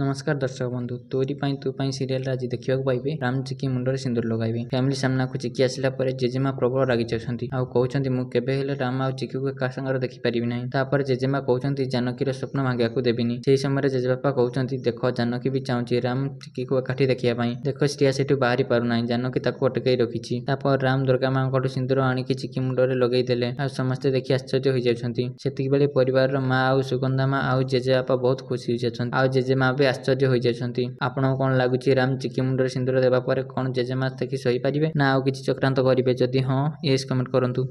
ନମସ୍କାର ଦର୍ଶକ ବନ୍ଧୁ ତୋରି ପାଇଁ ତୁ ପାଇଁ ସିରିଏଲରେ ଆଜି ଦେଖିବାକୁ ପାଇବେ ରାମ ଚିକି ମୁଣ୍ଡରେ ସିନ୍ଦୁର ଲଗାଇବେ ଫ୍ୟାମିଲି ସାମ୍ନାକୁ ଚିକି ଆସିଲା ପରେ ଜେଜେମା ପ୍ରବଳ ରାଗି ଯାଉଛନ୍ତି ଆଉ କହୁଛନ୍ତି ମୁଁ କେବେ ହେଲେ ରାମ ଆଉ ଚିକିକୁ ଏକା ସାଙ୍ଗରେ ଦେଖିପାରିବି ନାହିଁ ତାପରେ ଜେଜେମା କହୁଛନ୍ତି ଜାନକୀର ସ୍ୱପ୍ନ ଭାଙ୍ଗିବାକୁ ଦେବିନି ସେହି ସମୟରେ ଜେଜେବାପା କହୁଛନ୍ତି ଦେଖ ଜାନକୀ ବି ଚାହୁଁଛି ରାମ ଚିକିକୁ ଏକାଠି ଦେଖିବା ପାଇଁ ଦେଖ ସିଆ ସେଠୁ ବାହାରି ପାରୁନାହିଁ ଜାନକୀ ତାକୁ ଅଟକାଇ ରଖିଛି ତାପରେ ରାମ ଦୁର୍ଗା ମାଙ୍କଠୁ ସିନ୍ଦୁର ଆଣିକି ଚିକି ମୁଣ୍ଡରେ ଲଗାଇଦେଲେ ଆଉ ସମସ୍ତେ ଦେଖି ଆଶ୍ଚର୍ଯ୍ୟ ହୋଇଯାଉଛନ୍ତି ସେତିକିବେଳେ ପରିବାରର ମା ଆଉ ସୁଗନ୍ଧା ମା ଆଉ ଜେଜେବାପା ବହୁତ ଖୁସି ହୋଇଯାଉଛନ୍ତି ଆଉ ଜେଜେମା ବି ଭାବେ ଆଶ୍ଚର୍ଯ୍ୟ ହୋଇଯାଇଛନ୍ତି ଆପଣଙ୍କୁ କ'ଣ ଲାଗୁଛି ରାମ ଚିକି ମୁଣ୍ଡରେ ସିନ୍ଦୁର ଦେବା ପରେ କ'ଣ ଜେଜେମା ଦେଖି ସହିପାରିବେ ନା ଆଉ କିଛି ଚକ୍ରାନ୍ତ କରିବେ ଯଦି ହଁ ୟେସ୍ କମେଣ୍ଟ କରନ୍ତୁ